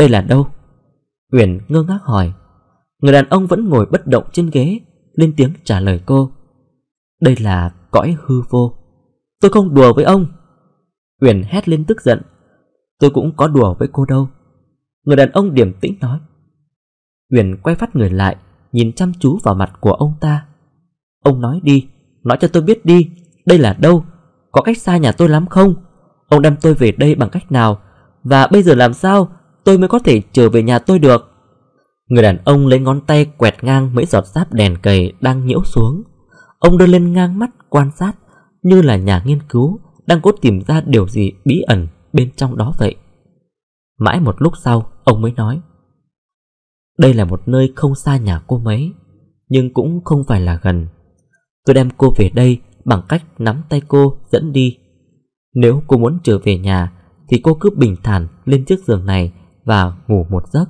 Đây là đâu? uyển ngơ ngác hỏi Người đàn ông vẫn ngồi bất động trên ghế Lên tiếng trả lời cô Đây là cõi hư vô Tôi không đùa với ông uyển hét lên tức giận Tôi cũng có đùa với cô đâu Người đàn ông điềm tĩnh nói uyển quay phát người lại Nhìn chăm chú vào mặt của ông ta Ông nói đi Nói cho tôi biết đi Đây là đâu Có cách xa nhà tôi lắm không Ông đem tôi về đây bằng cách nào Và bây giờ làm sao tôi mới có thể trở về nhà tôi được Người đàn ông lấy ngón tay quẹt ngang mấy giọt sáp đèn cầy đang nhiễu xuống Ông đưa lên ngang mắt quan sát Như là nhà nghiên cứu đang cố tìm ra điều gì bí ẩn bên trong đó vậy Mãi một lúc sau ông mới nói Đây là một nơi không xa nhà cô mấy Nhưng cũng không phải là gần Tôi đem cô về đây bằng cách nắm tay cô dẫn đi Nếu cô muốn trở về nhà Thì cô cứ bình thản lên chiếc giường này và ngủ một giấc.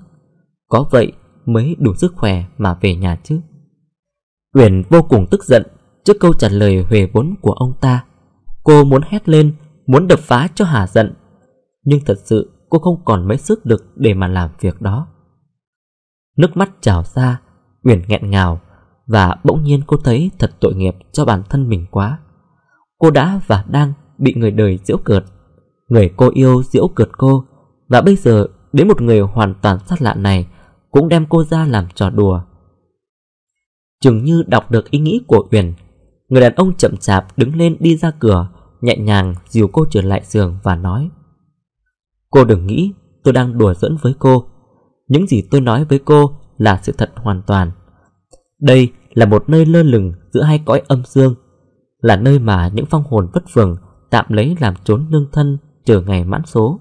Có vậy mới đủ sức khỏe mà về nhà chứ. Uyển vô cùng tức giận trước câu trả lời huề vốn của ông ta. Cô muốn hét lên, muốn đập phá cho hà giận. Nhưng thật sự cô không còn mấy sức lực để mà làm việc đó. Nước mắt trào ra, Uyển nghẹn ngào và bỗng nhiên cô thấy thật tội nghiệp cho bản thân mình quá. Cô đã và đang bị người đời giễu cợt. Người cô yêu giễu cợt cô và bây giờ Đến một người hoàn toàn sát lạ này Cũng đem cô ra làm trò đùa Chừng như đọc được ý nghĩ của Uyển Người đàn ông chậm chạp đứng lên đi ra cửa Nhẹ nhàng dìu cô trở lại giường và nói Cô đừng nghĩ tôi đang đùa giỡn với cô Những gì tôi nói với cô là sự thật hoàn toàn Đây là một nơi lơ lửng giữa hai cõi âm dương Là nơi mà những phong hồn vất vưởng tạm lấy làm trốn nương thân chờ ngày mãn số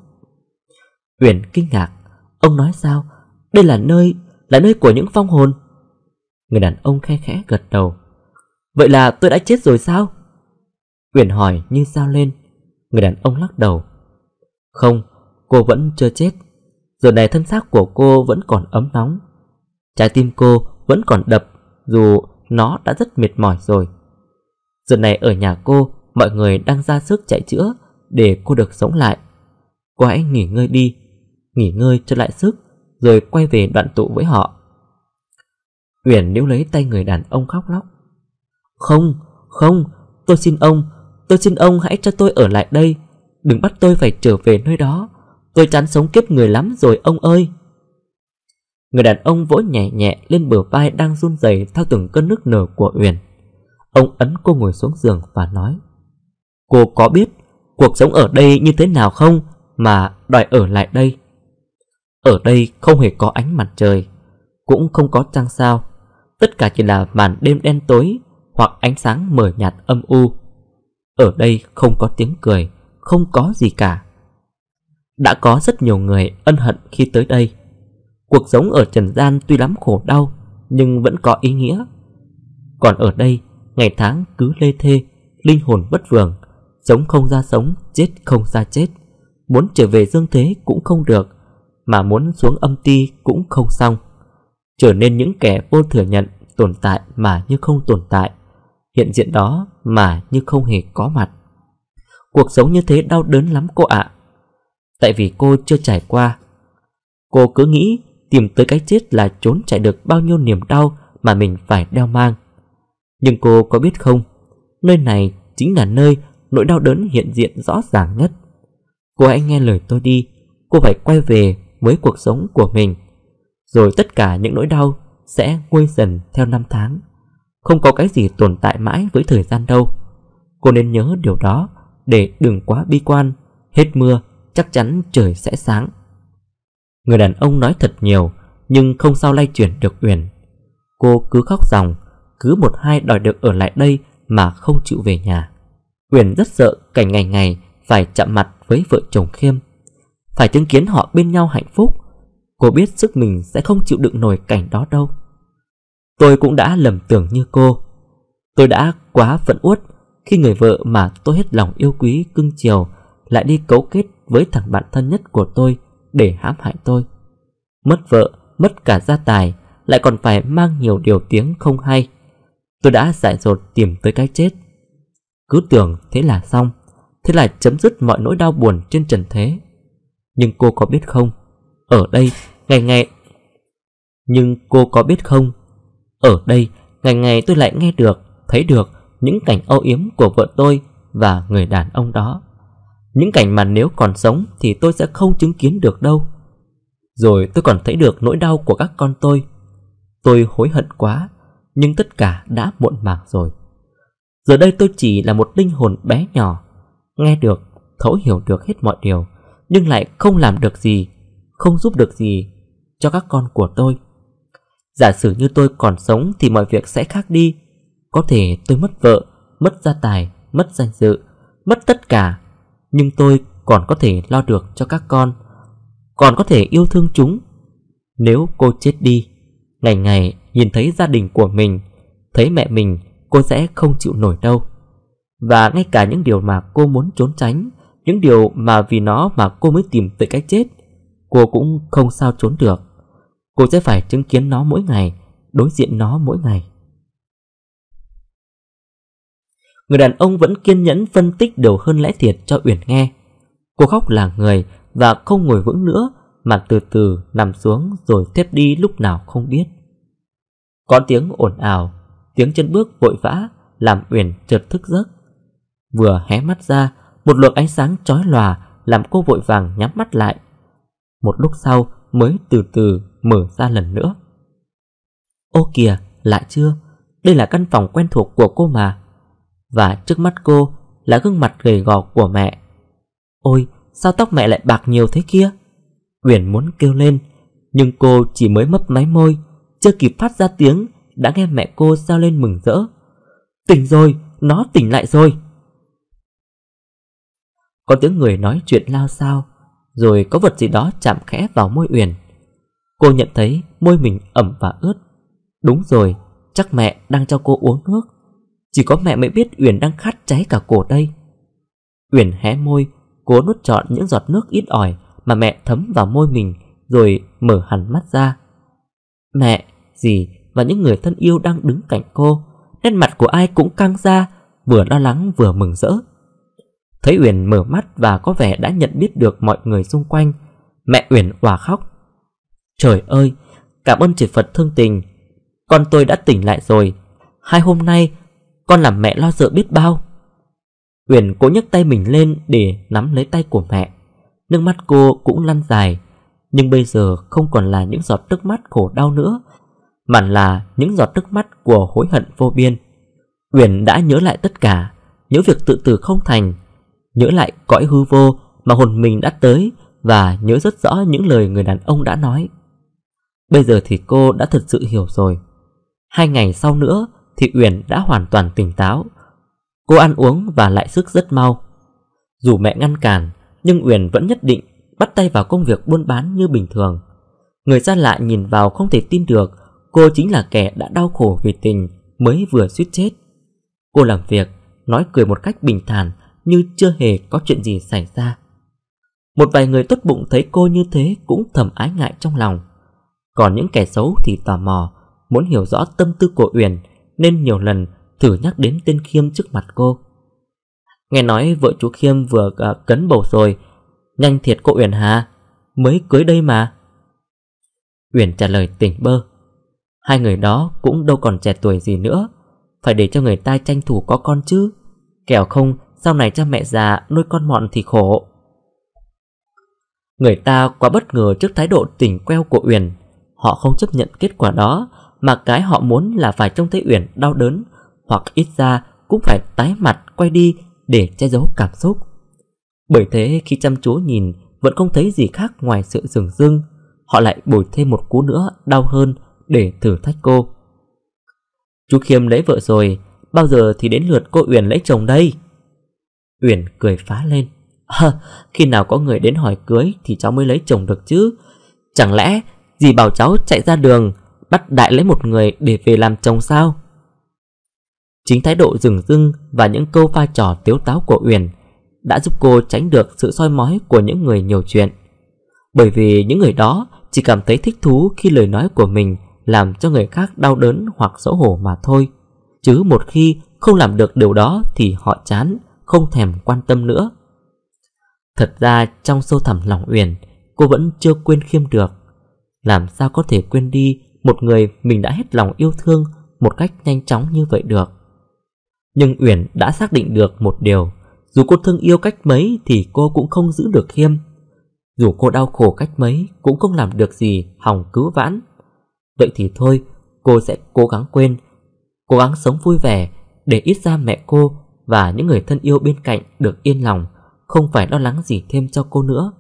Huyền kinh ngạc Ông nói sao Đây là nơi Là nơi của những phong hồn Người đàn ông khe khẽ gật đầu Vậy là tôi đã chết rồi sao Huyền hỏi như sao lên Người đàn ông lắc đầu Không cô vẫn chưa chết Giờ này thân xác của cô vẫn còn ấm nóng Trái tim cô vẫn còn đập Dù nó đã rất mệt mỏi rồi Giờ này ở nhà cô Mọi người đang ra sức chạy chữa Để cô được sống lại Cô hãy nghỉ ngơi đi nghỉ ngơi cho lại sức, rồi quay về đoạn tụ với họ. Uyển níu lấy tay người đàn ông khóc lóc. Không, không, tôi xin ông, tôi xin ông hãy cho tôi ở lại đây, đừng bắt tôi phải trở về nơi đó. Tôi chán sống kiếp người lắm rồi ông ơi. Người đàn ông vỗ nhẹ nhẹ lên bờ vai đang run rẩy theo từng cơn nước nở của Uyển. Ông ấn cô ngồi xuống giường và nói Cô có biết cuộc sống ở đây như thế nào không mà đòi ở lại đây? Ở đây không hề có ánh mặt trời Cũng không có trăng sao Tất cả chỉ là màn đêm đen tối Hoặc ánh sáng mờ nhạt âm u Ở đây không có tiếng cười Không có gì cả Đã có rất nhiều người ân hận khi tới đây Cuộc sống ở trần gian tuy lắm khổ đau Nhưng vẫn có ý nghĩa Còn ở đây Ngày tháng cứ lê thê Linh hồn bất vượng Sống không ra sống, chết không ra chết Muốn trở về dương thế cũng không được mà muốn xuống âm ti cũng không xong. Trở nên những kẻ vô thừa nhận tồn tại mà như không tồn tại, hiện diện đó mà như không hề có mặt. Cuộc sống như thế đau đớn lắm cô ạ. Tại vì cô chưa trải qua. Cô cứ nghĩ tìm tới cái chết là trốn chạy được bao nhiêu niềm đau mà mình phải đeo mang. Nhưng cô có biết không, nơi này chính là nơi nỗi đau đớn hiện diện rõ ràng nhất. Cô hãy nghe lời tôi đi, cô phải quay về với cuộc sống của mình Rồi tất cả những nỗi đau sẽ nguôi dần theo năm tháng Không có cái gì tồn tại mãi với thời gian đâu Cô nên nhớ điều đó để đừng quá bi quan Hết mưa chắc chắn trời sẽ sáng Người đàn ông nói thật nhiều Nhưng không sao lay chuyển được Uyển Cô cứ khóc ròng Cứ một hai đòi được ở lại đây Mà không chịu về nhà Uyển rất sợ cảnh ngày ngày Phải chạm mặt với vợ chồng Khiêm phải chứng kiến họ bên nhau hạnh phúc Cô biết sức mình sẽ không chịu đựng nổi cảnh đó đâu Tôi cũng đã lầm tưởng như cô Tôi đã quá phẫn uất khi người vợ mà tôi hết lòng yêu quý cưng chiều lại đi cấu kết với thằng bạn thân nhất của tôi để hãm hại tôi. Mất vợ, mất cả gia tài, lại còn phải mang nhiều điều tiếng không hay. Tôi đã dại dột tìm tới cái chết. Cứ tưởng thế là xong, thế là chấm dứt mọi nỗi đau buồn trên trần thế. Nhưng cô có biết không Ở đây ngày ngày Nhưng cô có biết không Ở đây ngày ngày tôi lại nghe được Thấy được những cảnh âu yếm của vợ tôi Và người đàn ông đó Những cảnh mà nếu còn sống Thì tôi sẽ không chứng kiến được đâu Rồi tôi còn thấy được nỗi đau của các con tôi Tôi hối hận quá Nhưng tất cả đã muộn màng rồi Giờ đây tôi chỉ là một linh hồn bé nhỏ Nghe được, thấu hiểu được hết mọi điều nhưng lại không làm được gì, không giúp được gì cho các con của tôi. Giả sử như tôi còn sống thì mọi việc sẽ khác đi. Có thể tôi mất vợ, mất gia tài, mất danh dự, mất tất cả, nhưng tôi còn có thể lo được cho các con, còn có thể yêu thương chúng. Nếu cô chết đi, ngày ngày nhìn thấy gia đình của mình, thấy mẹ mình, cô sẽ không chịu nổi đâu. Và ngay cả những điều mà cô muốn trốn tránh những điều mà vì nó mà cô mới tìm tới cách chết Cô cũng không sao trốn được Cô sẽ phải chứng kiến nó mỗi ngày Đối diện nó mỗi ngày Người đàn ông vẫn kiên nhẫn phân tích đều hơn lẽ thiệt cho Uyển nghe Cô khóc là người và không ngồi vững nữa Mà từ từ nằm xuống rồi thép đi lúc nào không biết Có tiếng ồn ào Tiếng chân bước vội vã Làm Uyển chợt thức giấc Vừa hé mắt ra một luồng ánh sáng chói lòa làm cô vội vàng nhắm mắt lại. Một lúc sau mới từ từ mở ra lần nữa. Ô kìa, lại chưa? Đây là căn phòng quen thuộc của cô mà. Và trước mắt cô là gương mặt gầy gò của mẹ. Ôi, sao tóc mẹ lại bạc nhiều thế kia? Uyển muốn kêu lên, nhưng cô chỉ mới mấp máy môi, chưa kịp phát ra tiếng đã nghe mẹ cô sao lên mừng rỡ. Tỉnh rồi, nó tỉnh lại rồi. Có tiếng người nói chuyện lao sao Rồi có vật gì đó chạm khẽ vào môi Uyển Cô nhận thấy môi mình ẩm và ướt Đúng rồi, chắc mẹ đang cho cô uống nước Chỉ có mẹ mới biết Uyển đang khát cháy cả cổ đây Uyển hé môi, cố nuốt trọn những giọt nước ít ỏi Mà mẹ thấm vào môi mình Rồi mở hẳn mắt ra Mẹ, dì và những người thân yêu đang đứng cạnh cô Nét mặt của ai cũng căng ra Vừa lo lắng vừa mừng rỡ Thấy Uyển mở mắt và có vẻ đã nhận biết được mọi người xung quanh Mẹ Uyển òa khóc Trời ơi, cảm ơn chị Phật thương tình Con tôi đã tỉnh lại rồi Hai hôm nay con làm mẹ lo sợ biết bao Uyển cố nhấc tay mình lên để nắm lấy tay của mẹ Nước mắt cô cũng lăn dài Nhưng bây giờ không còn là những giọt nước mắt khổ đau nữa Mà là những giọt nước mắt của hối hận vô biên Uyển đã nhớ lại tất cả Nhớ việc tự tử không thành nhớ lại cõi hư vô mà hồn mình đã tới và nhớ rất rõ những lời người đàn ông đã nói. Bây giờ thì cô đã thật sự hiểu rồi. Hai ngày sau nữa thì Uyển đã hoàn toàn tỉnh táo. Cô ăn uống và lại sức rất mau. Dù mẹ ngăn cản, nhưng Uyển vẫn nhất định bắt tay vào công việc buôn bán như bình thường. Người xa lạ nhìn vào không thể tin được cô chính là kẻ đã đau khổ vì tình mới vừa suýt chết. Cô làm việc, nói cười một cách bình thản như chưa hề có chuyện gì xảy ra. Một vài người tốt bụng thấy cô như thế cũng thầm ái ngại trong lòng. Còn những kẻ xấu thì tò mò, muốn hiểu rõ tâm tư của Uyển nên nhiều lần thử nhắc đến tên Khiêm trước mặt cô. Nghe nói vợ chú Khiêm vừa à, cấn bầu rồi, nhanh thiệt cô Uyển hà, mới cưới đây mà. Uyển trả lời tỉnh bơ, hai người đó cũng đâu còn trẻ tuổi gì nữa, phải để cho người ta tranh thủ có con chứ, kẻo không sau này cha mẹ già nuôi con mọn thì khổ Người ta quá bất ngờ trước thái độ tỉnh queo của Uyển Họ không chấp nhận kết quả đó Mà cái họ muốn là phải trông thấy Uyển đau đớn Hoặc ít ra cũng phải tái mặt quay đi để che giấu cảm xúc Bởi thế khi chăm chú nhìn vẫn không thấy gì khác ngoài sự rừng rưng Họ lại bồi thêm một cú nữa đau hơn để thử thách cô Chú Khiêm lấy vợ rồi Bao giờ thì đến lượt cô Uyển lấy chồng đây Uyển cười phá lên à, Khi nào có người đến hỏi cưới Thì cháu mới lấy chồng được chứ Chẳng lẽ dì bảo cháu chạy ra đường Bắt đại lấy một người để về làm chồng sao Chính thái độ rừng rưng Và những câu pha trò tiếu táo của Uyển Đã giúp cô tránh được sự soi mói Của những người nhiều chuyện Bởi vì những người đó Chỉ cảm thấy thích thú khi lời nói của mình Làm cho người khác đau đớn hoặc xấu hổ mà thôi Chứ một khi không làm được điều đó Thì họ chán không thèm quan tâm nữa Thật ra trong sâu thẳm lòng Uyển Cô vẫn chưa quên khiêm được Làm sao có thể quên đi Một người mình đã hết lòng yêu thương Một cách nhanh chóng như vậy được Nhưng Uyển đã xác định được một điều Dù cô thương yêu cách mấy Thì cô cũng không giữ được khiêm Dù cô đau khổ cách mấy Cũng không làm được gì hòng cứu vãn Vậy thì thôi Cô sẽ cố gắng quên Cố gắng sống vui vẻ Để ít ra mẹ cô và những người thân yêu bên cạnh được yên lòng, không phải lo lắng gì thêm cho cô nữa.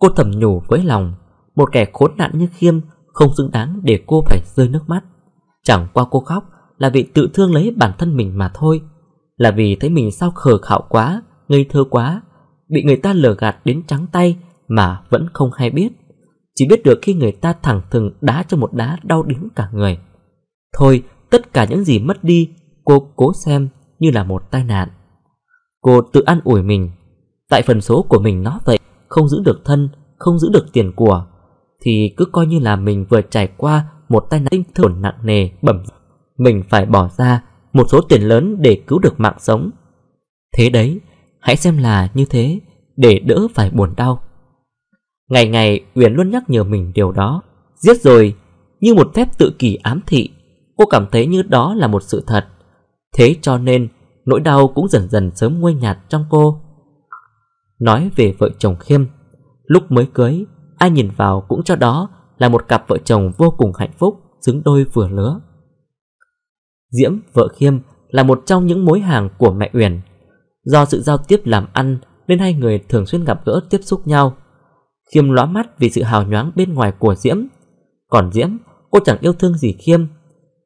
Cô thầm nhủ với lòng, một kẻ khốn nạn như Khiêm không xứng đáng để cô phải rơi nước mắt. Chẳng qua cô khóc là vì tự thương lấy bản thân mình mà thôi, là vì thấy mình sao khờ khạo quá, ngây thơ quá, bị người ta lừa gạt đến trắng tay mà vẫn không hay biết. Chỉ biết được khi người ta thẳng thừng đá cho một đá đau đớn cả người. Thôi, tất cả những gì mất đi cô cố xem như là một tai nạn. Cô tự ăn ủi mình, tại phần số của mình nó vậy, không giữ được thân, không giữ được tiền của, thì cứ coi như là mình vừa trải qua một tai nạn tinh thần nặng nề bẩm mình phải bỏ ra một số tiền lớn để cứu được mạng sống. Thế đấy, hãy xem là như thế để đỡ phải buồn đau. Ngày ngày Uyển luôn nhắc nhở mình điều đó. Giết rồi, như một phép tự kỷ ám thị, cô cảm thấy như đó là một sự thật. Thế cho nên nỗi đau cũng dần dần sớm nguôi nhạt trong cô Nói về vợ chồng Khiêm Lúc mới cưới Ai nhìn vào cũng cho đó là một cặp vợ chồng vô cùng hạnh phúc Xứng đôi vừa lứa Diễm vợ Khiêm là một trong những mối hàng của mẹ Uyển Do sự giao tiếp làm ăn Nên hai người thường xuyên gặp gỡ tiếp xúc nhau Khiêm lóa mắt vì sự hào nhoáng bên ngoài của Diễm Còn Diễm, cô chẳng yêu thương gì Khiêm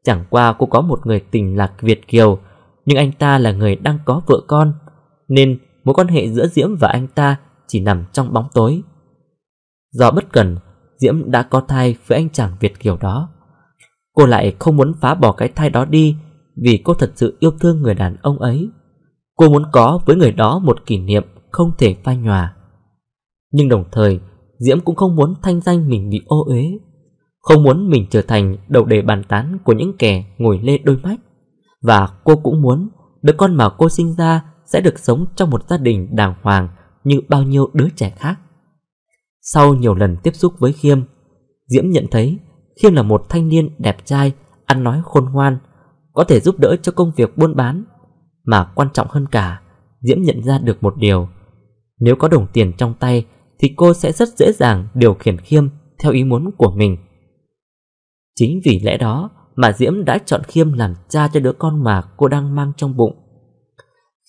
Chẳng qua cô có một người tình là Việt Kiều Nhưng anh ta là người đang có vợ con Nên mối quan hệ giữa Diễm và anh ta chỉ nằm trong bóng tối Do bất cần Diễm đã có thai với anh chàng Việt Kiều đó Cô lại không muốn phá bỏ cái thai đó đi Vì cô thật sự yêu thương người đàn ông ấy Cô muốn có với người đó một kỷ niệm không thể phai nhòa Nhưng đồng thời Diễm cũng không muốn thanh danh mình bị ô uế không muốn mình trở thành đầu đề bàn tán của những kẻ ngồi lê đôi mách Và cô cũng muốn đứa con mà cô sinh ra sẽ được sống trong một gia đình đàng hoàng như bao nhiêu đứa trẻ khác Sau nhiều lần tiếp xúc với Khiêm Diễm nhận thấy Khiêm là một thanh niên đẹp trai, ăn nói khôn ngoan Có thể giúp đỡ cho công việc buôn bán Mà quan trọng hơn cả Diễm nhận ra được một điều Nếu có đồng tiền trong tay Thì cô sẽ rất dễ dàng điều khiển Khiêm Theo ý muốn của mình Chính vì lẽ đó mà Diễm đã chọn Khiêm làm cha cho đứa con mà cô đang mang trong bụng.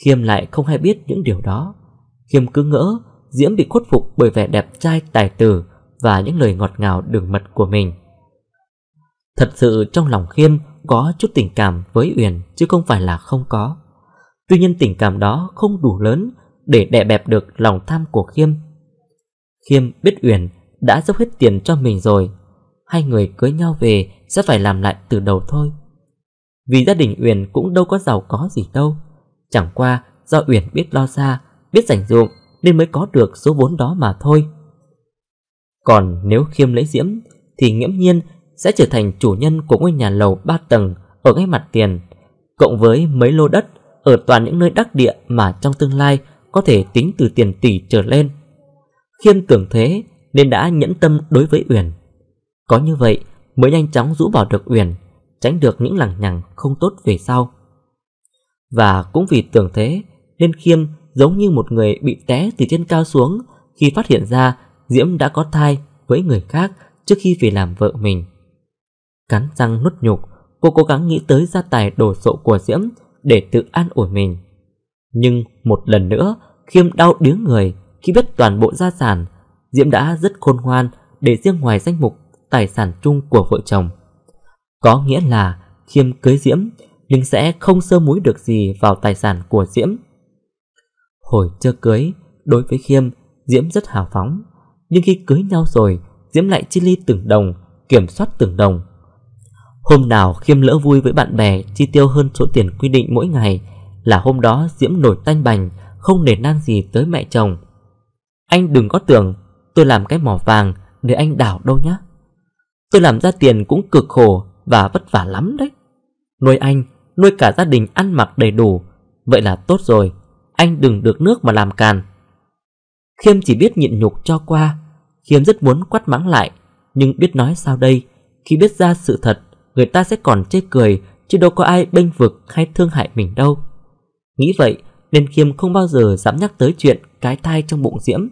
Khiêm lại không hay biết những điều đó. Khiêm cứ ngỡ Diễm bị khuất phục bởi vẻ đẹp trai tài tử và những lời ngọt ngào đường mật của mình. Thật sự trong lòng Khiêm có chút tình cảm với Uyển chứ không phải là không có. Tuy nhiên tình cảm đó không đủ lớn để đè bẹp được lòng tham của Khiêm. Khiêm biết Uyển đã dốc hết tiền cho mình rồi hai người cưới nhau về sẽ phải làm lại từ đầu thôi. Vì gia đình Uyển cũng đâu có giàu có gì đâu, chẳng qua do Uyển biết lo xa, biết dành ruộng nên mới có được số vốn đó mà thôi. Còn nếu khiêm lấy diễm thì nghiễm nhiên sẽ trở thành chủ nhân của ngôi nhà lầu 3 tầng ở ngay mặt tiền, cộng với mấy lô đất ở toàn những nơi đắc địa mà trong tương lai có thể tính từ tiền tỷ trở lên. Khiêm tưởng thế nên đã nhẫn tâm đối với Uyển. Có như vậy mới nhanh chóng rũ bỏ được Uyển, tránh được những lằng nhằng không tốt về sau. Và cũng vì tưởng thế, nên Khiêm giống như một người bị té từ trên cao xuống khi phát hiện ra Diễm đã có thai với người khác trước khi về làm vợ mình. Cắn răng nuốt nhục, cô cố gắng nghĩ tới gia tài đồ sộ của Diễm để tự an ủi mình. Nhưng một lần nữa, Khiêm đau điếng người khi biết toàn bộ gia sản, Diễm đã rất khôn ngoan để riêng ngoài danh mục tài sản chung của vợ chồng. Có nghĩa là khiêm cưới Diễm, Linh sẽ không sơ múi được gì vào tài sản của Diễm. Hồi chưa cưới, đối với khiêm, Diễm rất hào phóng. Nhưng khi cưới nhau rồi, Diễm lại chi ly từng đồng, kiểm soát từng đồng. Hôm nào khiêm lỡ vui với bạn bè chi tiêu hơn số tiền quy định mỗi ngày là hôm đó Diễm nổi tanh bành, không để nang gì tới mẹ chồng. Anh đừng có tưởng tôi làm cái mỏ vàng để anh đảo đâu nhé. Tôi làm ra tiền cũng cực khổ và vất vả lắm đấy Nuôi anh, nuôi cả gia đình ăn mặc đầy đủ Vậy là tốt rồi Anh đừng được nước mà làm càn Khiêm chỉ biết nhịn nhục cho qua Khiêm rất muốn quát mắng lại Nhưng biết nói sao đây Khi biết ra sự thật Người ta sẽ còn chê cười Chứ đâu có ai bênh vực hay thương hại mình đâu Nghĩ vậy nên Khiêm không bao giờ dám nhắc tới chuyện cái thai trong bụng Diễm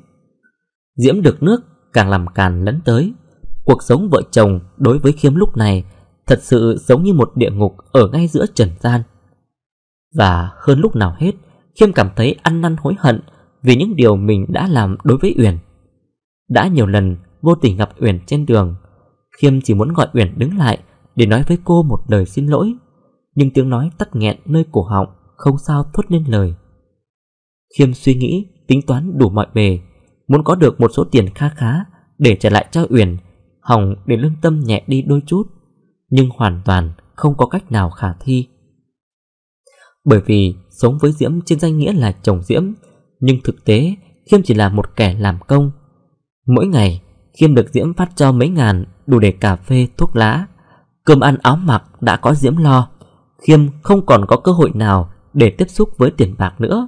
Diễm được nước càng làm càn lẫn tới Cuộc sống vợ chồng đối với Khiêm lúc này thật sự giống như một địa ngục ở ngay giữa trần gian. Và hơn lúc nào hết, Khiêm cảm thấy ăn năn hối hận vì những điều mình đã làm đối với Uyển. Đã nhiều lần vô tình gặp Uyển trên đường, Khiêm chỉ muốn gọi Uyển đứng lại để nói với cô một lời xin lỗi, nhưng tiếng nói tắt nghẹn nơi cổ họng, không sao thốt nên lời. Khiêm suy nghĩ, tính toán đủ mọi bề, muốn có được một số tiền kha khá để trả lại cho Uyển hỏng để lương tâm nhẹ đi đôi chút, nhưng hoàn toàn không có cách nào khả thi. Bởi vì sống với Diễm trên danh nghĩa là chồng Diễm, nhưng thực tế Khiêm chỉ là một kẻ làm công. Mỗi ngày, Khiêm được Diễm phát cho mấy ngàn đủ để cà phê, thuốc lá, cơm ăn áo mặc đã có Diễm lo. Khiêm không còn có cơ hội nào để tiếp xúc với tiền bạc nữa.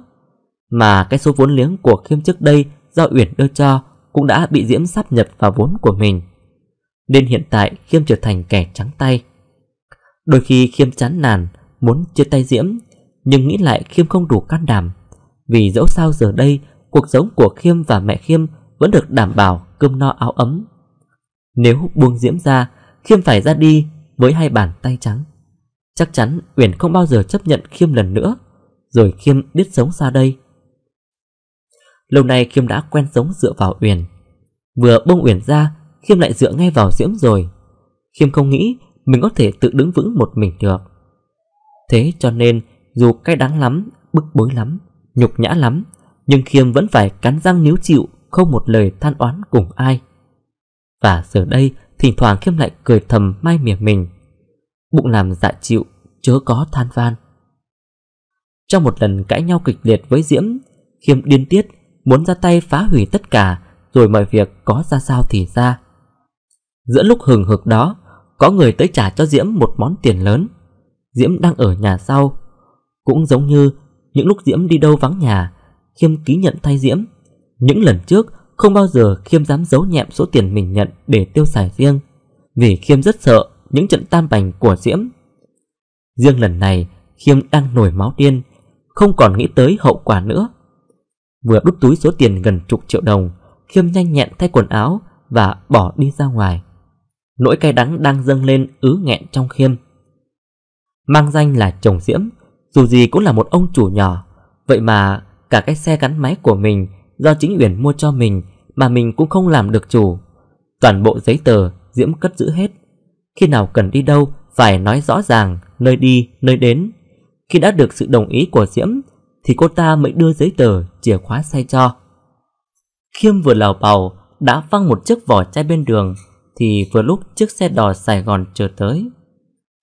Mà cái số vốn liếng của Khiêm trước đây do Uyển đưa cho cũng đã bị Diễm sắp nhập vào vốn của mình. Nên hiện tại Khiêm trở thành kẻ trắng tay Đôi khi Khiêm chán nản Muốn chia tay Diễm Nhưng nghĩ lại Khiêm không đủ can đảm Vì dẫu sao giờ đây Cuộc sống của Khiêm và mẹ Khiêm Vẫn được đảm bảo cơm no áo ấm Nếu buông Diễm ra Khiêm phải ra đi với hai bàn tay trắng Chắc chắn Uyển không bao giờ chấp nhận Khiêm lần nữa Rồi Khiêm biết sống xa đây Lâu nay Khiêm đã quen sống dựa vào Uyển Vừa bông Uyển ra Khiêm lại dựa ngay vào Diễm rồi Khiêm không nghĩ mình có thể tự đứng vững một mình được Thế cho nên dù cay đắng lắm, bức bối lắm, nhục nhã lắm Nhưng Khiêm vẫn phải cắn răng níu chịu không một lời than oán cùng ai Và giờ đây thỉnh thoảng Khiêm lại cười thầm mai mỉa mình Bụng làm dạ chịu, chớ có than van Trong một lần cãi nhau kịch liệt với Diễm Khiêm điên tiết muốn ra tay phá hủy tất cả Rồi mọi việc có ra sao thì ra Giữa lúc hừng hực đó Có người tới trả cho Diễm một món tiền lớn Diễm đang ở nhà sau Cũng giống như những lúc Diễm đi đâu vắng nhà Khiêm ký nhận thay Diễm Những lần trước không bao giờ Khiêm dám giấu nhẹm số tiền mình nhận để tiêu xài riêng Vì Khiêm rất sợ những trận tam bành của Diễm Riêng lần này Khiêm đang nổi máu điên Không còn nghĩ tới hậu quả nữa Vừa đút túi số tiền gần chục triệu đồng Khiêm nhanh nhẹn thay quần áo Và bỏ đi ra ngoài Nỗi cay đắng đang dâng lên ứ nghẹn trong khiêm Mang danh là chồng diễm Dù gì cũng là một ông chủ nhỏ Vậy mà cả cái xe gắn máy của mình Do chính Uyển mua cho mình Mà mình cũng không làm được chủ Toàn bộ giấy tờ Diễm cất giữ hết Khi nào cần đi đâu phải nói rõ ràng Nơi đi, nơi đến Khi đã được sự đồng ý của Diễm Thì cô ta mới đưa giấy tờ, chìa khóa xe cho Khiêm vừa lào bào Đã văng một chiếc vỏ chai bên đường thì vừa lúc chiếc xe đò Sài Gòn chờ tới.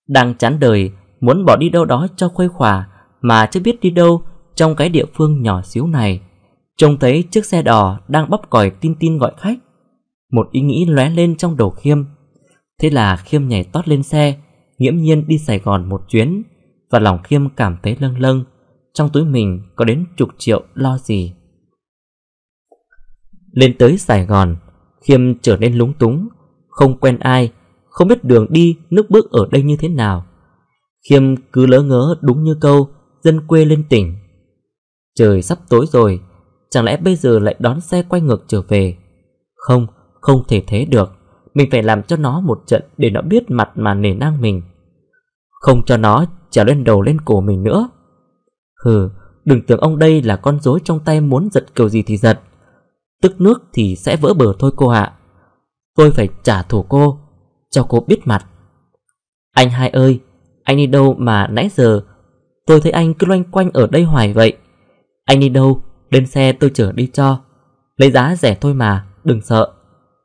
Đang chán đời, muốn bỏ đi đâu đó cho khuây khỏa mà chưa biết đi đâu trong cái địa phương nhỏ xíu này. Trông thấy chiếc xe đò đang bắp còi tin tin gọi khách. Một ý nghĩ lóe lên trong đầu Khiêm. Thế là Khiêm nhảy tót lên xe, nghiễm nhiên đi Sài Gòn một chuyến và lòng Khiêm cảm thấy lâng lâng, trong túi mình có đến chục triệu lo gì. Lên tới Sài Gòn, Khiêm trở nên lúng túng không quen ai, không biết đường đi, nước bước ở đây như thế nào. Khiêm cứ lỡ ngớ đúng như câu, dân quê lên tỉnh. Trời sắp tối rồi, chẳng lẽ bây giờ lại đón xe quay ngược trở về? Không, không thể thế được, mình phải làm cho nó một trận để nó biết mặt mà nể nang mình. Không cho nó trả lên đầu lên cổ mình nữa. Hừ, đừng tưởng ông đây là con rối trong tay muốn giật kiểu gì thì giật. Tức nước thì sẽ vỡ bờ thôi cô ạ. À. Tôi phải trả thù cô Cho cô biết mặt Anh hai ơi Anh đi đâu mà nãy giờ Tôi thấy anh cứ loanh quanh ở đây hoài vậy Anh đi đâu Lên xe tôi chở đi cho Lấy giá rẻ thôi mà Đừng sợ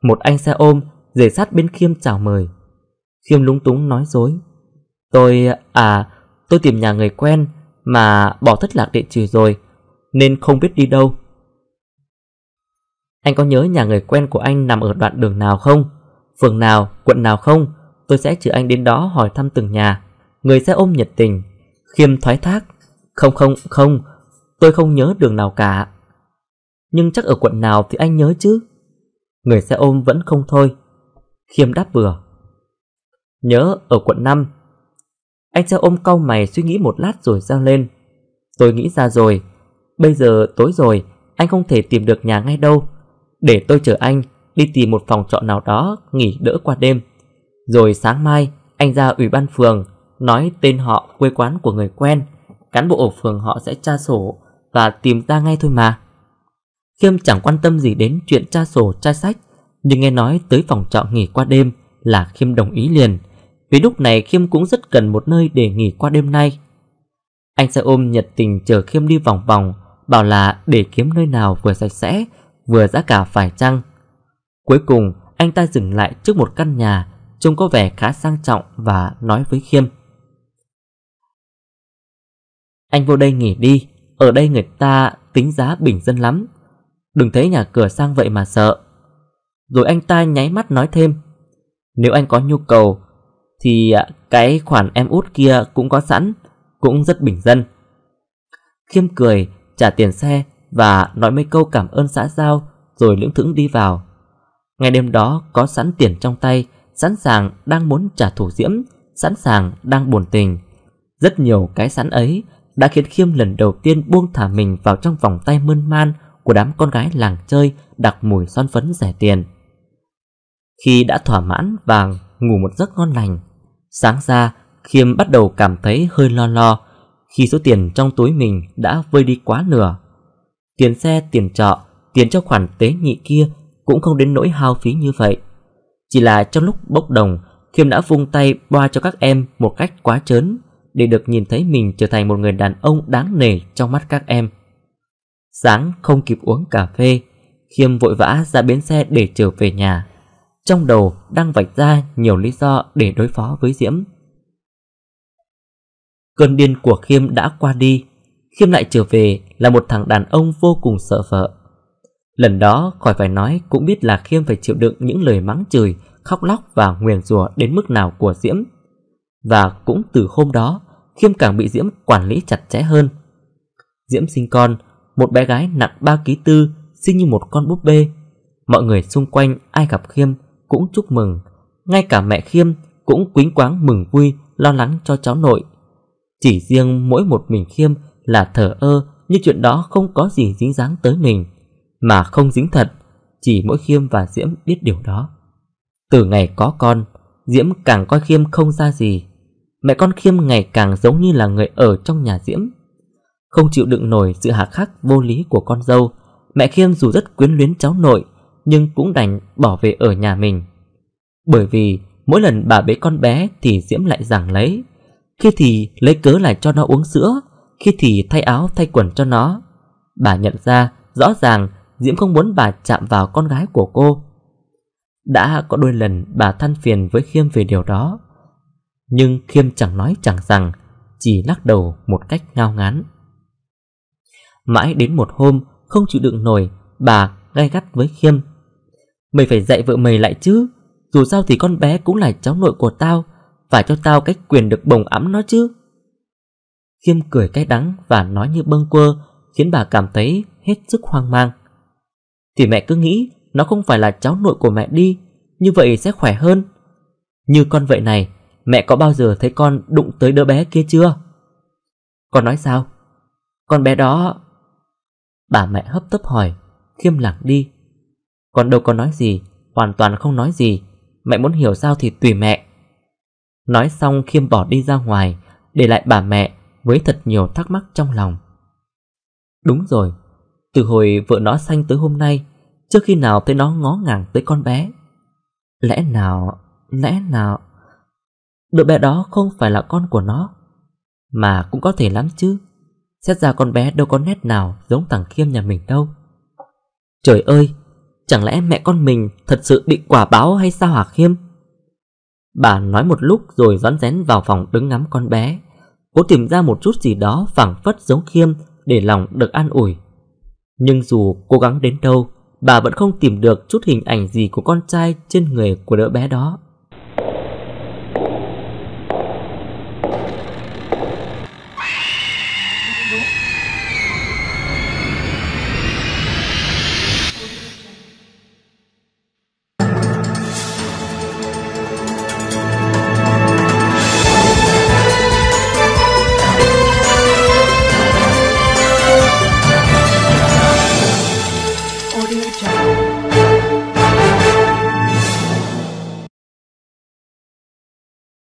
Một anh xe ôm Rể sát bên Khiêm chào mời Khiêm lúng túng nói dối Tôi à Tôi tìm nhà người quen Mà bỏ thất lạc địa chỉ rồi Nên không biết đi đâu anh có nhớ nhà người quen của anh nằm ở đoạn đường nào không? Phường nào, quận nào không? Tôi sẽ chở anh đến đó hỏi thăm từng nhà. Người sẽ ôm nhiệt tình, khiêm thoái thác. Không không không, tôi không nhớ đường nào cả. Nhưng chắc ở quận nào thì anh nhớ chứ? Người sẽ ôm vẫn không thôi. Khiêm đáp vừa. Nhớ ở quận năm. Anh sẽ ôm cau mày suy nghĩ một lát rồi giao lên. Tôi nghĩ ra rồi. Bây giờ tối rồi, anh không thể tìm được nhà ngay đâu. Để tôi chờ anh đi tìm một phòng trọ nào đó nghỉ đỡ qua đêm. Rồi sáng mai anh ra ủy ban phường nói tên họ quê quán của người quen. Cán bộ ở phường họ sẽ tra sổ và tìm ra ngay thôi mà. Khiêm chẳng quan tâm gì đến chuyện tra sổ tra sách nhưng nghe nói tới phòng trọ nghỉ qua đêm là Khiêm đồng ý liền. Vì lúc này Khiêm cũng rất cần một nơi để nghỉ qua đêm nay. Anh xe ôm nhiệt tình chờ Khiêm đi vòng vòng, bảo là để kiếm nơi nào vừa sạch sẽ, vừa giá cả phải chăng. Cuối cùng, anh ta dừng lại trước một căn nhà trông có vẻ khá sang trọng và nói với Khiêm. Anh vô đây nghỉ đi, ở đây người ta tính giá bình dân lắm. Đừng thấy nhà cửa sang vậy mà sợ. Rồi anh ta nháy mắt nói thêm, nếu anh có nhu cầu thì à, cái khoản em út kia cũng có sẵn, cũng rất bình dân. Khiêm cười, trả tiền xe và nói mấy câu cảm ơn xã giao rồi lưỡng thững đi vào. Ngày đêm đó có sẵn tiền trong tay, sẵn sàng đang muốn trả thù diễm, sẵn sàng đang buồn tình. Rất nhiều cái sẵn ấy đã khiến Khiêm lần đầu tiên buông thả mình vào trong vòng tay mơn man của đám con gái làng chơi đặc mùi son phấn rẻ tiền. Khi đã thỏa mãn và ngủ một giấc ngon lành, sáng ra Khiêm bắt đầu cảm thấy hơi lo lo khi số tiền trong túi mình đã vơi đi quá nửa. Tiền xe, tiền trọ, tiền cho khoản tế nhị kia cũng không đến nỗi hao phí như vậy. Chỉ là trong lúc bốc đồng, Khiêm đã vung tay boa cho các em một cách quá trớn để được nhìn thấy mình trở thành một người đàn ông đáng nể trong mắt các em. Sáng không kịp uống cà phê, Khiêm vội vã ra bến xe để trở về nhà. Trong đầu đang vạch ra nhiều lý do để đối phó với Diễm. Cơn điên của Khiêm đã qua đi, Khiêm lại trở về là một thằng đàn ông vô cùng sợ vợ. Lần đó khỏi phải nói cũng biết là Khiêm phải chịu đựng những lời mắng chửi, khóc lóc và nguyền rủa đến mức nào của Diễm. Và cũng từ hôm đó, Khiêm càng bị Diễm quản lý chặt chẽ hơn. Diễm sinh con, một bé gái nặng ba ký tư, sinh như một con búp bê. Mọi người xung quanh ai gặp Khiêm cũng chúc mừng, ngay cả mẹ Khiêm cũng quính quáng mừng vui lo lắng cho cháu nội. Chỉ riêng mỗi một mình Khiêm là thở ơ như chuyện đó không có gì dính dáng tới mình, mà không dính thật, chỉ mỗi Khiêm và Diễm biết điều đó. Từ ngày có con, Diễm càng coi Khiêm không ra gì. Mẹ con Khiêm ngày càng giống như là người ở trong nhà Diễm. Không chịu đựng nổi sự hạ khắc vô lý của con dâu, mẹ Khiêm dù rất quyến luyến cháu nội, nhưng cũng đành bỏ về ở nhà mình. Bởi vì mỗi lần bà bế con bé thì Diễm lại giảng lấy, khi thì lấy cớ lại cho nó uống sữa, khi thì thay áo thay quần cho nó Bà nhận ra rõ ràng Diễm không muốn bà chạm vào con gái của cô Đã có đôi lần bà than phiền với Khiêm về điều đó Nhưng Khiêm chẳng nói chẳng rằng Chỉ lắc đầu một cách ngao ngán Mãi đến một hôm Không chịu đựng nổi Bà gay gắt với Khiêm Mày phải dạy vợ mày lại chứ Dù sao thì con bé cũng là cháu nội của tao Phải cho tao cách quyền được bồng ẵm nó chứ Khiêm cười cay đắng và nói như bâng quơ Khiến bà cảm thấy hết sức hoang mang Thì mẹ cứ nghĩ Nó không phải là cháu nội của mẹ đi Như vậy sẽ khỏe hơn Như con vậy này Mẹ có bao giờ thấy con đụng tới đứa bé kia chưa Con nói sao Con bé đó Bà mẹ hấp tấp hỏi Khiêm lặng đi Con đâu có nói gì Hoàn toàn không nói gì Mẹ muốn hiểu sao thì tùy mẹ Nói xong Khiêm bỏ đi ra ngoài Để lại bà mẹ với thật nhiều thắc mắc trong lòng. Đúng rồi, từ hồi vợ nó sanh tới hôm nay, chưa khi nào thấy nó ngó ngàng tới con bé. Lẽ nào, lẽ nào, đứa bé đó không phải là con của nó, mà cũng có thể lắm chứ. Xét ra con bé đâu có nét nào giống thằng Khiêm nhà mình đâu. Trời ơi, chẳng lẽ mẹ con mình thật sự bị quả báo hay sao hả Khiêm? Bà nói một lúc rồi rón rén vào phòng đứng ngắm con bé. Cố tìm ra một chút gì đó phảng phất giống khiêm Để lòng được an ủi Nhưng dù cố gắng đến đâu Bà vẫn không tìm được chút hình ảnh gì của con trai trên người của đứa bé đó